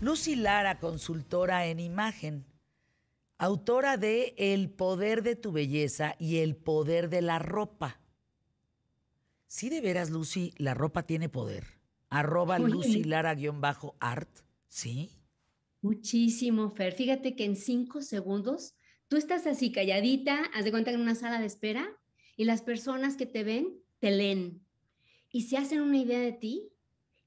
Lucy Lara, consultora en imagen, autora de El poder de tu belleza y El poder de la ropa. Sí, de veras, Lucy, la ropa tiene poder. Arroba Lucy Lara-art, ¿sí? Muchísimo, Fer. Fíjate que en cinco segundos tú estás así calladita, haz de cuenta en una sala de espera y las personas que te ven te leen y se hacen una idea de ti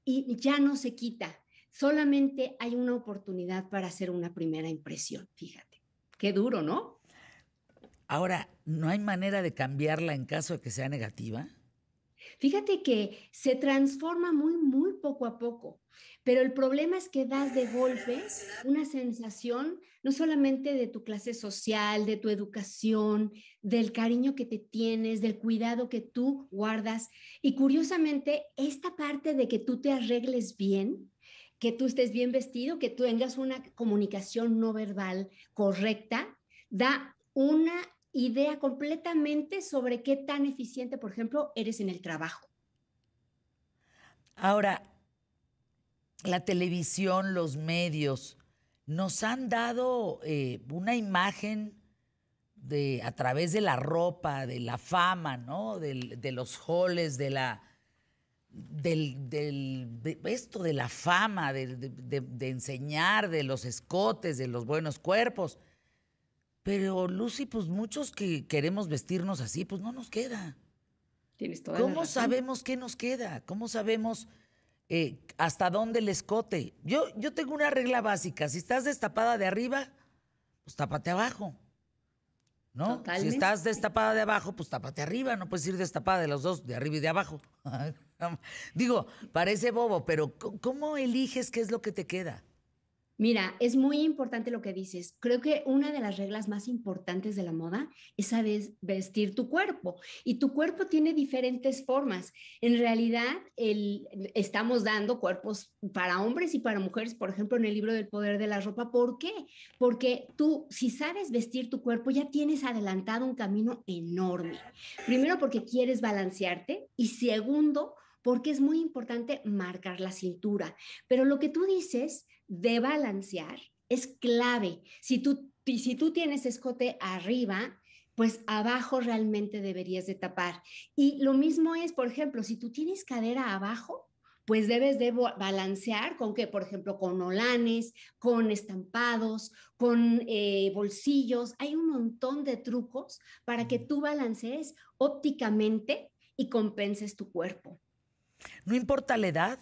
y ya no se quita solamente hay una oportunidad para hacer una primera impresión, fíjate. Qué duro, ¿no? Ahora, ¿no hay manera de cambiarla en caso de que sea negativa? Fíjate que se transforma muy, muy poco a poco, pero el problema es que das de golpes una sensación no solamente de tu clase social, de tu educación, del cariño que te tienes, del cuidado que tú guardas. Y curiosamente, esta parte de que tú te arregles bien que tú estés bien vestido, que tú tengas una comunicación no verbal correcta, da una idea completamente sobre qué tan eficiente, por ejemplo, eres en el trabajo. Ahora, la televisión, los medios, nos han dado eh, una imagen de, a través de la ropa, de la fama, ¿no? de, de los holes, de la del, del de esto de la fama, de, enseñar, de los escotes, de los buenos cuerpos. Pero Lucy, pues muchos que queremos vestirnos así, pues no nos queda. ¿Cómo sabemos qué nos queda? ¿Cómo sabemos eh, hasta dónde el escote? Yo, yo tengo una regla básica. Si estás destapada de arriba, pues tápate abajo. ¿No? Si estás destapada de abajo, pues tápate arriba. No puedes ir destapada de los dos, de arriba y de abajo. Digo, parece bobo, pero ¿cómo eliges qué es lo que te queda? Mira, es muy importante lo que dices. Creo que una de las reglas más importantes de la moda es saber vestir tu cuerpo. Y tu cuerpo tiene diferentes formas. En realidad, estamos dando cuerpos para hombres y para mujeres, por ejemplo, en el libro del poder de la ropa. ¿Por qué? Porque tú, si sabes vestir tu cuerpo, ya tienes adelantado un camino enorme. Primero, porque quieres balancearte y segundo, porque es muy importante marcar la cintura. Pero lo que tú dices de balancear es clave. Si tú, si tú tienes escote arriba, pues abajo realmente deberías de tapar. Y lo mismo es, por ejemplo, si tú tienes cadera abajo, pues debes de balancear con que, por ejemplo, con olanes, con estampados, con eh, bolsillos. Hay un montón de trucos para que tú balancees ópticamente y compenses tu cuerpo. No importa la edad,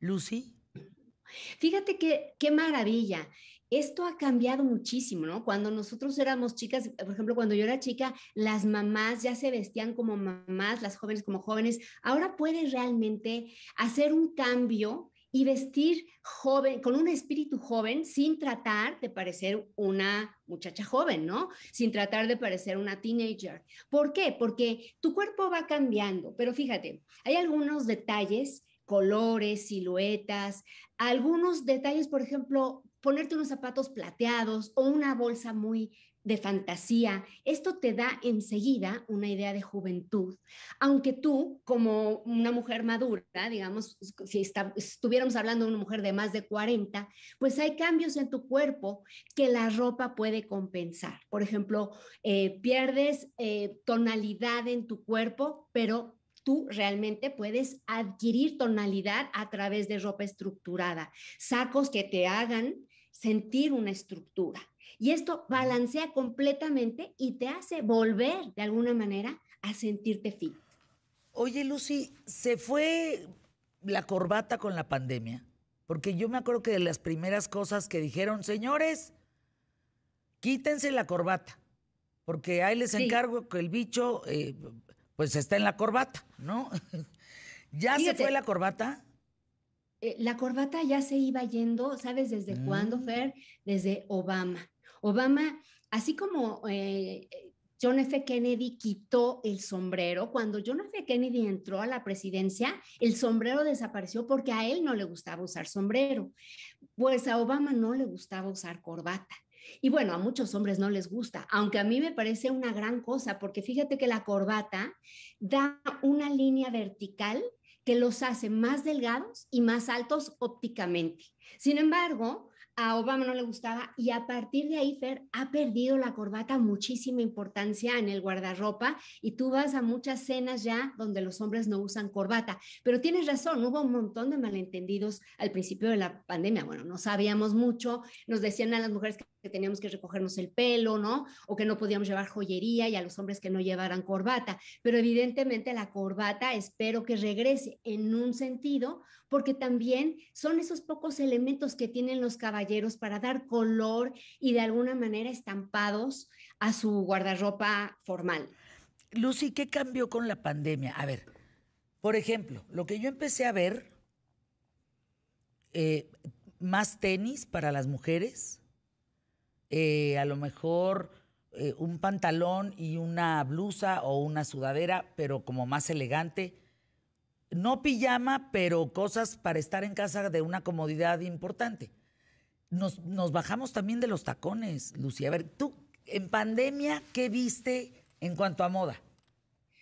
Lucy. Fíjate que qué maravilla. Esto ha cambiado muchísimo, ¿no? Cuando nosotros éramos chicas, por ejemplo, cuando yo era chica, las mamás ya se vestían como mamás, las jóvenes como jóvenes. Ahora puedes realmente hacer un cambio y vestir joven, con un espíritu joven, sin tratar de parecer una muchacha joven, ¿no? Sin tratar de parecer una teenager. ¿Por qué? Porque tu cuerpo va cambiando, pero fíjate, hay algunos detalles, colores, siluetas, algunos detalles, por ejemplo, ponerte unos zapatos plateados o una bolsa muy de fantasía. Esto te da enseguida una idea de juventud, aunque tú, como una mujer madura, digamos, si estuviéramos hablando de una mujer de más de 40, pues hay cambios en tu cuerpo que la ropa puede compensar. Por ejemplo, eh, pierdes eh, tonalidad en tu cuerpo, pero tú realmente puedes adquirir tonalidad a través de ropa estructurada, sacos que te hagan sentir una estructura. Y esto balancea completamente y te hace volver de alguna manera a sentirte fit. Oye, Lucy, ¿se fue la corbata con la pandemia? Porque yo me acuerdo que de las primeras cosas que dijeron, señores, quítense la corbata, porque ahí les encargo que el bicho eh, pues está en la corbata, ¿no? ¿Ya se fue la corbata? Eh, la corbata ya se iba yendo, ¿sabes desde cuándo, mm. Fer? Desde Obama. Obama, así como eh, eh, John F. Kennedy quitó el sombrero, cuando John F. Kennedy entró a la presidencia, el sombrero desapareció porque a él no le gustaba usar sombrero, pues a Obama no le gustaba usar corbata. Y bueno, a muchos hombres no les gusta, aunque a mí me parece una gran cosa, porque fíjate que la corbata da una línea vertical que los hace más delgados y más altos ópticamente. Sin embargo, a Obama no le gustaba y a partir de ahí, Fer, ha perdido la corbata muchísima importancia en el guardarropa y tú vas a muchas cenas ya donde los hombres no usan corbata. Pero tienes razón, hubo un montón de malentendidos al principio de la pandemia. Bueno, no sabíamos mucho, nos decían a las mujeres que teníamos que recogernos el pelo, ¿no? O que no podíamos llevar joyería y a los hombres que no llevaran corbata. Pero evidentemente la corbata espero que regrese en un sentido porque también son esos pocos elementos que tienen los caballeros para dar color y de alguna manera estampados a su guardarropa formal. Lucy, ¿qué cambió con la pandemia? A ver, por ejemplo, lo que yo empecé a ver, eh, más tenis para las mujeres, eh, a lo mejor eh, un pantalón y una blusa o una sudadera, pero como más elegante. No pijama, pero cosas para estar en casa de una comodidad importante nos, bajamos también de los tacones, Lucía. A ver, tú, en pandemia, ¿qué viste en cuanto a moda?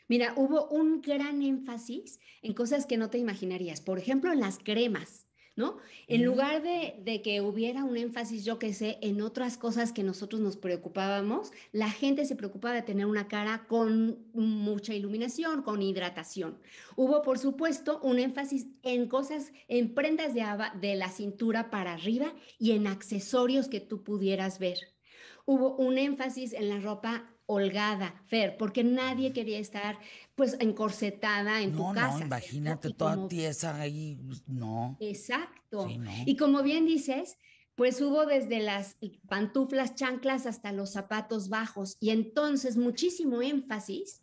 Mira, hubo un gran énfasis en cosas que no te imaginarías. Por ejemplo, en las cremas. ¿no? En lugar de, que hubiera un énfasis, yo que sé, en otras cosas que nosotros nos preocupábamos, la gente se preocupaba de tener una cara con mucha iluminación, con hidratación. Hubo, por supuesto, un énfasis en cosas, en prendas de, de la cintura para arriba y en accesorios que tú pudieras ver. Hubo un énfasis en la ropa holgada, Fer, porque nadie quería estar pues encorsetada en tu casa. No, imagínate toda tiesa ahí, pues, no. Exacto. Y como bien dices, pues hubo desde las pantuflas, chanclas hasta los zapatos bajos y entonces muchísimo énfasis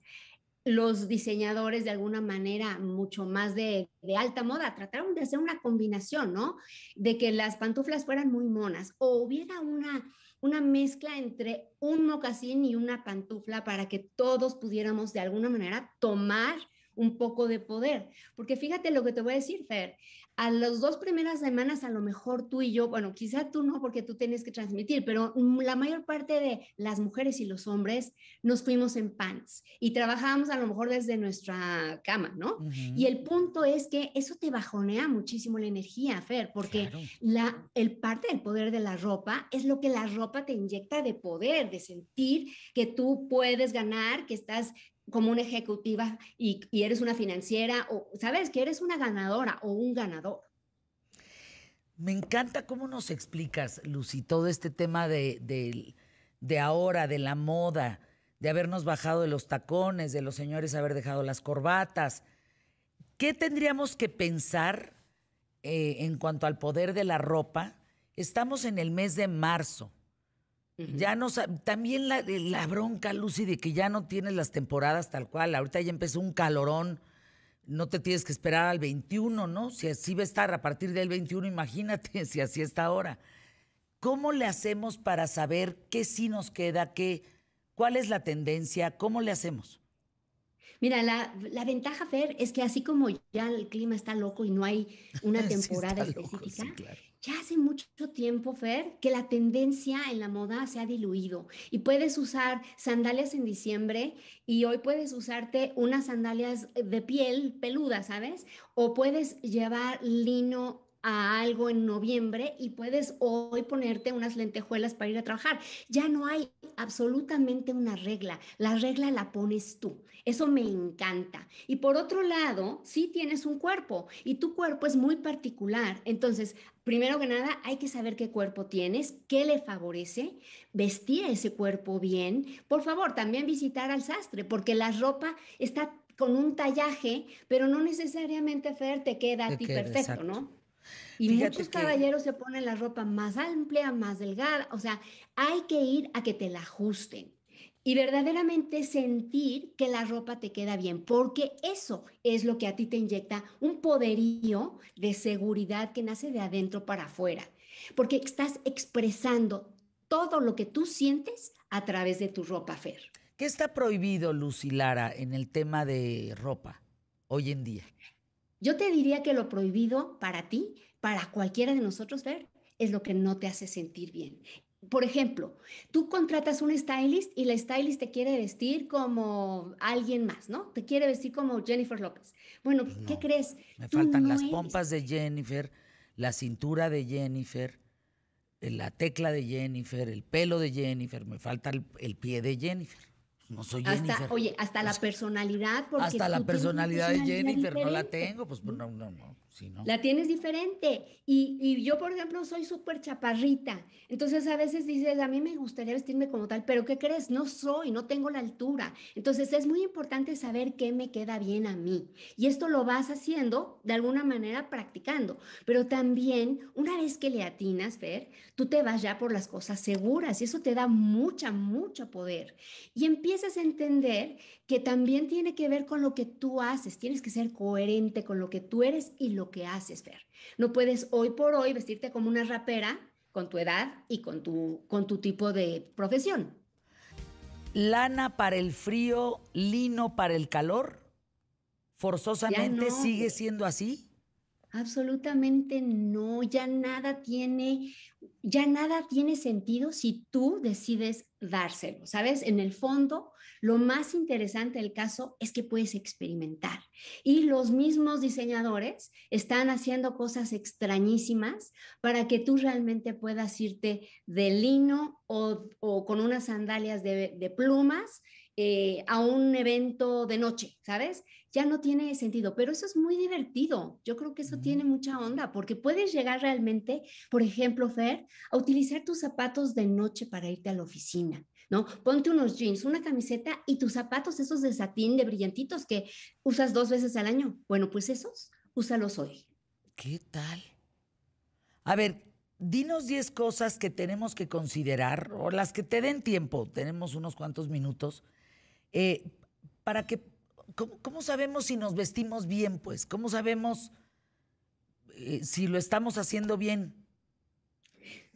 los diseñadores de alguna manera mucho más de, de, alta moda trataron de hacer una combinación, ¿no? De que las pantuflas fueran muy monas o hubiera una una mezcla entre un mocasín y una pantufla para que todos pudiéramos de alguna manera tomar un poco de poder. Porque fíjate lo que te voy a decir, Fer, a las dos primeras semanas a lo mejor tú y yo, bueno, quizá tú no porque tú tienes que transmitir, pero mm, la mayor parte de las mujeres y los hombres nos fuimos en pants y trabajábamos a lo mejor desde nuestra cama, ¿no? Y el punto es que eso te bajonea muchísimo la energía, Fer, porque la, el parte del poder de la ropa es lo que la ropa te inyecta de poder, de sentir que tú puedes ganar, que estás como una ejecutiva y, eres una financiera o sabes que eres una ganadora o un ganador. Me encanta cómo nos explicas, Lucy, todo este tema de, ahora, de la moda, de habernos bajado de los tacones, de los señores haber dejado las corbatas. ¿Qué tendríamos que pensar eh, en cuanto al poder de la ropa? Estamos en el mes de marzo. Ya no también la, bronca, Lucy, de que ya no tienes las temporadas tal cual. Ahorita ya empezó un calorón. No te tienes que esperar al 21, ¿no? Si así va a estar a partir del 21, imagínate si así está ahora. ¿Cómo le hacemos para saber qué sí nos queda, qué, cuál es la tendencia? ¿Cómo le hacemos? Mira, la, ventaja, Fer, es que así como ya el clima está loco y no hay una temporada específica, ya hace mucho tiempo, Fer, que la tendencia en la moda se ha diluido y puedes usar sandalias en diciembre y hoy puedes usarte unas sandalias de piel peluda, ¿sabes? O puedes llevar lino a algo en noviembre y puedes hoy ponerte unas lentejuelas para ir a trabajar. Ya no hay absolutamente una regla. La regla la pones tú. Eso me encanta. Y por otro lado, si tienes un cuerpo y tu cuerpo es muy particular. Entonces, primero que nada, hay que saber qué cuerpo tienes, qué le favorece, vestir ese cuerpo bien. Por favor, también visitar al sastre, porque la ropa está con un tallaje, pero no necesariamente Fer te queda a ti perfecto, ¿no? Y muchos caballeros se ponen la ropa más amplia, más delgada. O sea, hay que ir a que te la ajusten y verdaderamente sentir que la ropa te queda bien, porque eso es lo que a ti te inyecta un poderío de seguridad que nace de adentro para afuera, porque estás expresando todo lo que tú sientes a través de tu ropa, Fer. ¿Qué está prohibido, Lucy Lara, en el tema de ropa hoy en día? Yo te diría que lo prohibido para ti, para cualquiera de nosotros ver, es lo que no te hace sentir bien. Por ejemplo, tú contratas un stylist y la stylist te quiere vestir como alguien más, ¿no? Te quiere vestir como Jennifer López. Bueno, pues, ¿qué crees? Me faltan las pompas de Jennifer, la cintura de Jennifer, eh, la tecla de Jennifer, el pelo de Jennifer, me falta el pie de Jennifer. No soy Jennifer. Hasta, oye, hasta la personalidad. hasta la personalidad de Jennifer no la tengo, pues no, no, no. La tienes diferente. Y, yo, por ejemplo, soy súper chaparrita. Entonces a veces dices, a mí me gustaría vestirme como tal, pero ¿qué crees? No soy, no tengo la altura. Entonces es muy importante saber qué me queda bien a mí. Y esto lo vas haciendo de alguna manera practicando. Pero también, una vez que le atinas, ver tú te vas ya por las cosas seguras y eso te da mucha, mucho poder. Y empiezas a entender que también tiene que ver con lo que tú haces. Tienes que ser coherente con lo que tú eres y lo que haces, Fer. No puedes hoy por hoy vestirte como una rapera con tu edad y con tu, con tu tipo de profesión. Lana para el frío, lino para el calor. ¿Forzosamente sigue siendo así? Absolutamente no, ya nada tiene ya nada tiene sentido si tú decides dárselo, ¿sabes? En el fondo, lo más interesante del caso es que puedes experimentar. Y los mismos diseñadores están haciendo cosas extrañísimas para que tú realmente puedas irte de lino o, con unas sandalias de plumas eh, a un evento de noche, ¿sabes? Ya no tiene sentido, pero eso es muy divertido. Yo creo que eso tiene mm, mucha onda porque puedes llegar realmente, por ejemplo, Fer, a utilizar tus zapatos de noche para irte a la oficina. ¿No? Ponte unos jeans, una camiseta y tus zapatos, esos de satín, de brillantitos que usas dos veces al año. Bueno, pues esos, úsalos hoy. ¿Qué tal? A ver, Dinos 10 cosas que tenemos que considerar o las que te den tiempo. Tenemos unos cuantos minutos eh, para que, ¿cómo, sabemos si nos vestimos bien, pues? ¿Cómo sabemos eh, si lo estamos haciendo bien?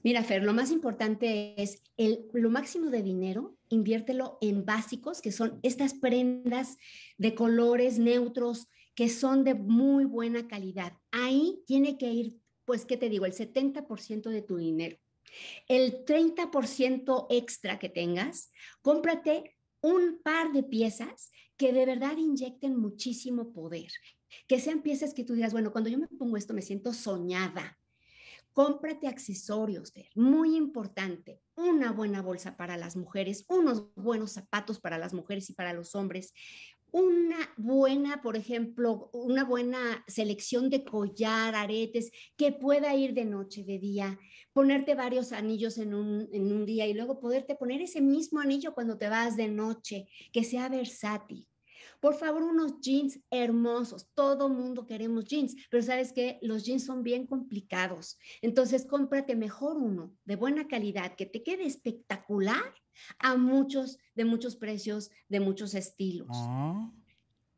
Mira, Fer, lo más importante es el, lo máximo de dinero, inviértelo en básicos, que son estas prendas de colores neutros, que son de muy buena calidad. Ahí tiene que ir, pues, ¿qué te digo? El 70% de tu dinero. El 30% extra que tengas, cómprate un par de piezas que de verdad inyecten muchísimo poder, que sean piezas que tú digas, bueno, cuando yo me pongo esto me siento soñada. Cómprate accesorios, muy importante, una buena bolsa para las mujeres, unos buenos zapatos para las mujeres y para los hombres, una buena, por ejemplo, una buena selección de collar, aretes, que pueda ir de noche, de día, ponerte varios anillos en un, en un día y luego poderte poner ese mismo anillo cuando te vas de noche, que sea versátil. Por favor, unos jeans hermosos. Todo mundo queremos jeans, pero sabes que los jeans son bien complicados. Entonces, cómprate mejor uno de buena calidad que te quede espectacular a muchos, de muchos precios, de muchos estilos. Ah.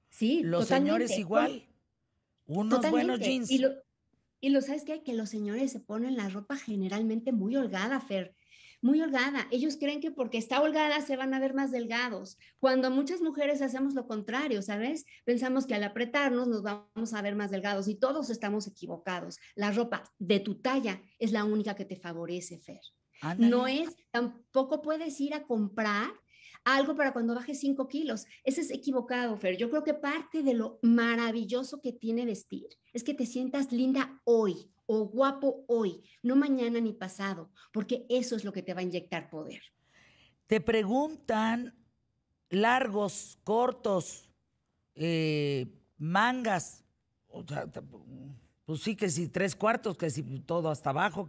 Sí, los señores igual. Unos buenos jeans. Y lo, sabes que que los señores se ponen la ropa generalmente muy holgada, Fer muy holgada. Ellos creen que porque está holgada se van a ver más delgados, cuando muchas mujeres hacemos lo contrario, ¿sabes? Pensamos que al apretarnos nos vamos a ver más delgados y todos estamos equivocados. La ropa de tu talla es la única que te favorece, Fer. No es, tampoco puedes ir a comprar algo para cuando bajes 5 kilos. Ese es equivocado, Fer. Yo creo que parte de lo maravilloso que tiene vestir es que te sientas linda hoy, guapo hoy, no mañana ni pasado, porque eso es lo que te va a inyectar poder. Te preguntan largos, cortos, eh, mangas, pues sí que si tres cuartos, que si todo hasta abajo.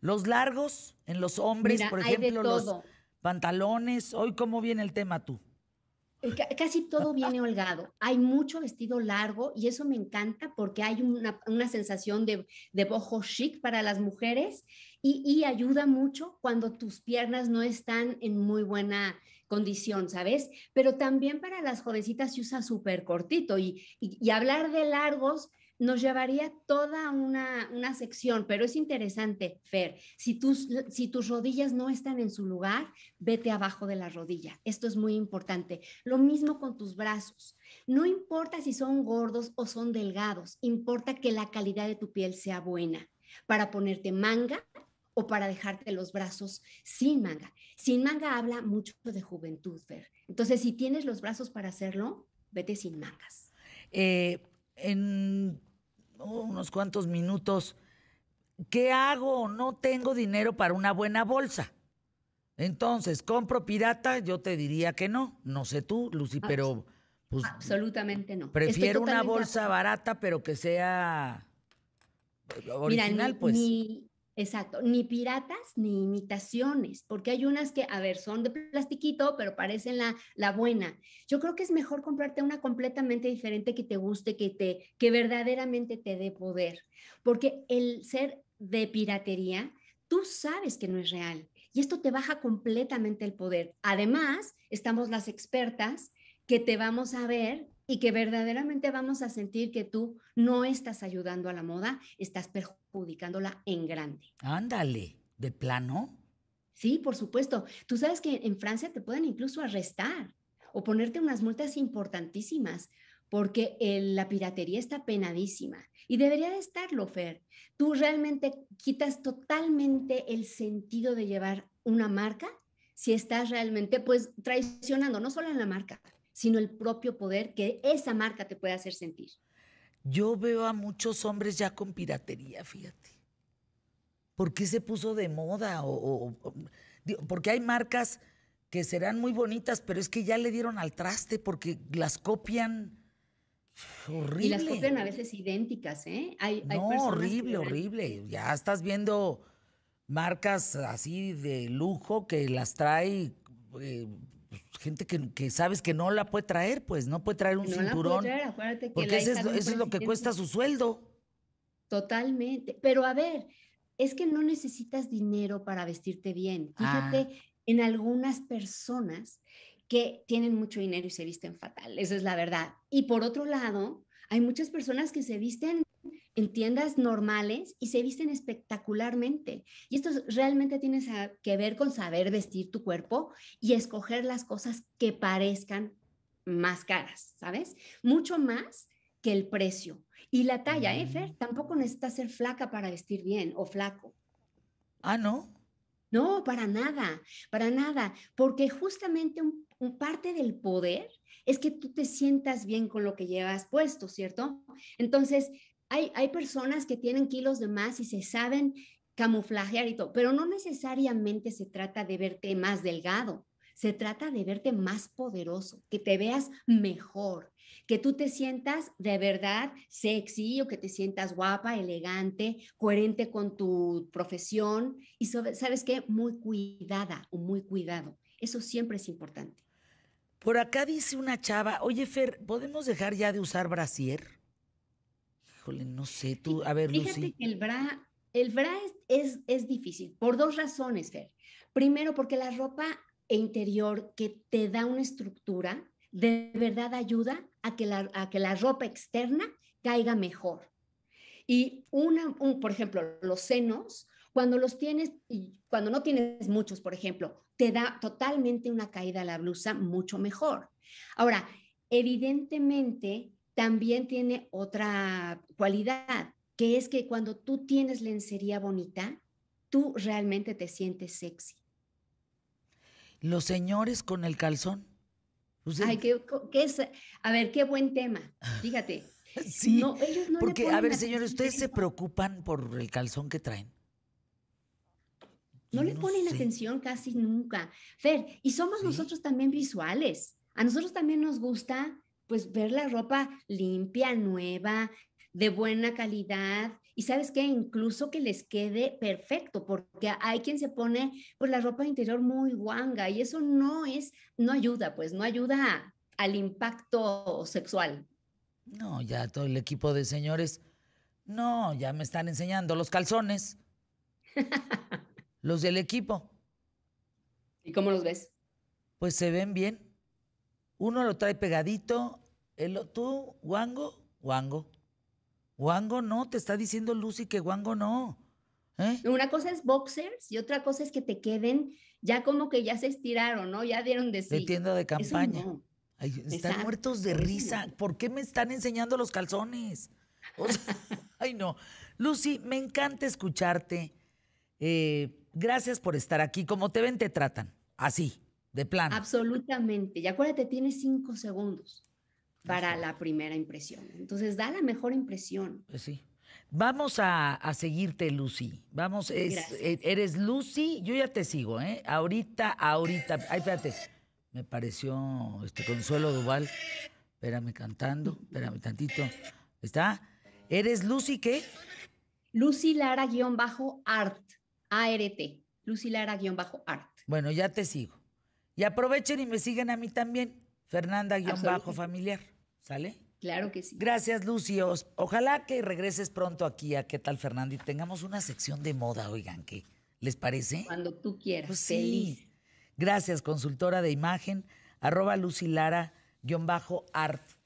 Los largos en los hombres, por ejemplo, los pantalones. Hoy, ¿cómo viene el tema tú? Eh, casi todo viene holgado. Hay mucho vestido largo y eso me encanta porque hay una, sensación de, de, boho chic para las mujeres y, ayuda mucho cuando tus piernas no están en muy buena condición, ¿sabes? Pero también para las jovencitas se usa súper cortito y hablar de largos nos llevaría toda una, sección, pero es interesante, Fer, si tus, si tus rodillas no están en su lugar, vete abajo de la rodilla. Esto es muy importante. Lo mismo con tus brazos. No importa si son gordos o son delgados, importa que la calidad de tu piel sea buena para ponerte manga o para dejarte los brazos sin manga. Sin manga habla mucho de juventud, Fer. Entonces, si tienes los brazos para hacerlo, vete sin mangas. Eh, en unos cuantos minutos, ¿qué hago? No tengo dinero para una buena bolsa. Entonces, ¿compro pirata? Yo te diría que no. No sé tú, Lucy, pero... Pues, Absolutamente no. Prefiero una bolsa barata, pero que sea original, pues. Exacto, ni piratas ni imitaciones, porque hay unas que, a ver, son de plastiquito, pero parecen la, la buena. Yo creo que es mejor comprarte una completamente diferente que te guste, que, te, que verdaderamente te dé poder, porque el ser de piratería, tú sabes que no es real y esto te baja completamente el poder. Además, estamos las expertas que te vamos a ver y que verdaderamente vamos a sentir que tú no estás ayudando a la moda, estás perjudicándola en grande. Ándale, de plano. Sí, por supuesto. Tú sabes que en Francia te pueden incluso arrestar o ponerte unas multas importantísimas porque eh, la piratería está penadísima y debería de estarlo, Fer. Tú realmente quitas totalmente el sentido de llevar una marca si estás realmente pues traicionando no solo a la marca, sino el propio poder que esa marca te puede hacer sentir. Yo veo a muchos hombres ya con piratería, fíjate. ¿Por qué se puso de moda? O, porque hay marcas que serán muy bonitas, pero es que ya le dieron al traste porque las copian horrible. Y las copian a veces idénticas, ¿eh? no, horrible, horrible. Ya estás viendo marcas así de lujo que las trae eh, gente que, sabes que no la puede traer, pues no puede traer un cinturón. porque eso, es, lo que cuesta su sueldo. Totalmente. Pero a ver, es que no necesitas dinero para vestirte bien. Ah. Fíjate en algunas personas que tienen mucho dinero y se visten fatal. Esa es la verdad. Y por otro lado, hay muchas personas que se visten en tiendas normales y se visten espectacularmente. Y esto realmente tiene que ver con saber vestir tu cuerpo y escoger las cosas que parezcan más caras, ¿sabes? Mucho más que el precio. Y la talla, ¿eh, Fer? Mm. Tampoco necesitas ser flaca para vestir bien o flaco. Ah, ¿no? No, para nada, para nada, porque justamente parte del poder es que tú te sientas bien con lo que llevas puesto, ¿cierto? Entonces, hay, personas que tienen kilos de más y se saben camuflajear y todo, pero no necesariamente se trata de verte más delgado, se trata de verte más poderoso, que te veas mejor, que tú te sientas de verdad sexy o que te sientas guapa, elegante, coherente con tu profesión y sabes qué, muy cuidada o muy cuidado. Eso siempre es importante. Por acá dice una chava, oye Fer, ¿podemos dejar ya de usar brasier? no sé, tú, a ver, Fíjate que el bra, el bra es, es, difícil por dos razones, Fer. Primero, porque la ropa interior que te da una estructura, de verdad ayuda a que la, que la ropa externa caiga mejor. Y una, por ejemplo, los senos, cuando los tienes, cuando no tienes muchos, por ejemplo, te da totalmente una caída a la blusa mucho mejor. Ahora, evidentemente, también tiene otra cualidad, que es que cuando tú tienes lencería bonita, tú realmente te sientes sexy. Los señores con el calzón. Pues Ay, qué, es, a ver, qué buen tema. Fíjate. sí, no, no porque, a ver, señores, ¿ustedes se preocupan por el calzón que traen? No, le ponen atención casi nunca. Fer, y somos nosotros también visuales. A nosotros también nos gusta pues ver la ropa limpia, nueva, de buena calidad. Y sabes qué, incluso que les quede perfecto, porque hay quien se pone pues la ropa interior muy guanga y eso no es, no ayuda, pues no ayuda al impacto sexual. No, ya todo el equipo de señores, no, ya me están enseñando los calzones, los del equipo. ¿Y cómo los ves? Pues se ven bien. Uno lo trae pegadito, tú, Wango, Wango. Wango no, te está diciendo Lucy que Wango no. ¿eh? Una cosa es boxers y otra cosa es que te queden ya como que ya se estiraron, ¿no? Ya dieron de sí. De tienda de campaña. están muertos de risa. ¿Por qué me están enseñando los calzones? ay, no. Lucy, me encanta escucharte. Eh, gracias por estar aquí. Como te ven, te tratan. Así de plano. Absolutamente. Y acuérdate, tienes cinco segundos para la primera impresión. Entonces, da la mejor impresión. Pues sí. Vamos a, seguirte, Lucy. Vamos, eh, eres Lucy, yo ya te sigo, ¿eh? Ahorita, ahorita. Ay, espérate. Me pareció este Consuelo Duval. Espérame cantando, espérame tantito. ¿Está? ¿Eres Lucy qué? Lucy Lara-Art. A-R-T. Lucy Lara-Art. Bueno, ya te sigo. Y aprovechen y me siguen a mí también, Fernanda-familiar. ¿Sale? Claro que sí. Gracias, Lucy. Ojalá que regreses pronto aquí a ¿Qué tal, Fernanda? Y tengamos una sección de moda, oigan, ¿qué les parece? Cuando tú quieras. Pues sí. Gracias, consultora de imagen, arroba Lucy Lara, bajo art.